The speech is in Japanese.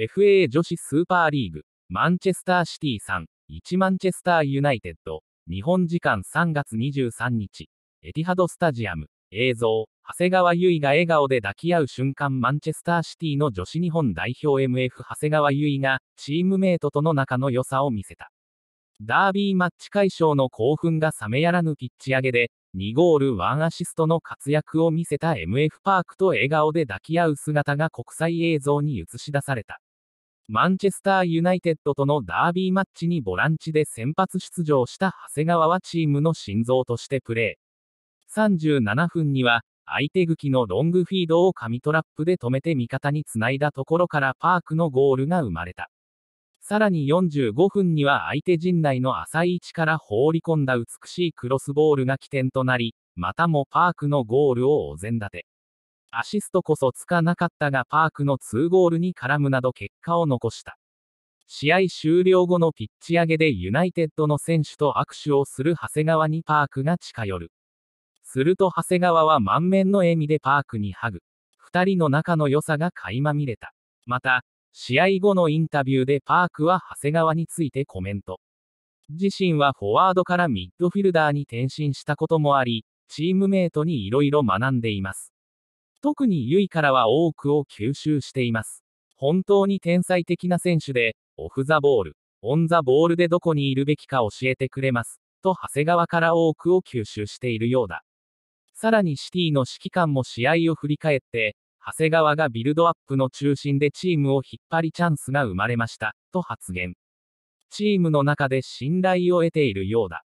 FA 女子スーパーリーグ、マンチェスターシティ3、1マンチェスターユナイテッド、日本時間3月23日、エティハドスタジアム、映像、長谷川衣が笑顔で抱き合う瞬間マンチェスターシティの女子日本代表 MF 長谷川衣が、チームメイトとの仲の良さを見せた。ダービーマッチ解消の興奮が冷めやらぬピッチ上げで、2ゴール1アシストの活躍を見せた MF パークと笑顔で抱き合う姿が国際映像に映し出された。マンチェスターユナイテッドとのダービーマッチにボランチで先発出場した長谷川はチームの心臓としてプレー。37分には、相手茎のロングフィードを紙トラップで止めて味方につないだところからパークのゴールが生まれた。さらに45分には相手陣内の浅い位置から放り込んだ美しいクロスボールが起点となり、またもパークのゴールをお膳立て。アシストこそつかなかったがパークの2ゴールに絡むなど結果を残した。試合終了後のピッチ上げでユナイテッドの選手と握手をする長谷川にパークが近寄る。すると長谷川は満面の笑みでパークにハグ。2人の仲の良さが垣間見れた。また、試合後のインタビューでパークは長谷川についてコメント。自身はフォワードからミッドフィルダーに転身したこともあり、チームメイトにいろいろ学んでいます。特にユイからは多くを吸収しています。本当に天才的な選手で、オフ・ザ・ボール、オン・ザ・ボールでどこにいるべきか教えてくれます。と長谷川から多くを吸収しているようだ。さらにシティの指揮官も試合を振り返って、長谷川がビルドアップの中心でチームを引っ張りチャンスが生まれました、と発言。チームの中で信頼を得ているようだ。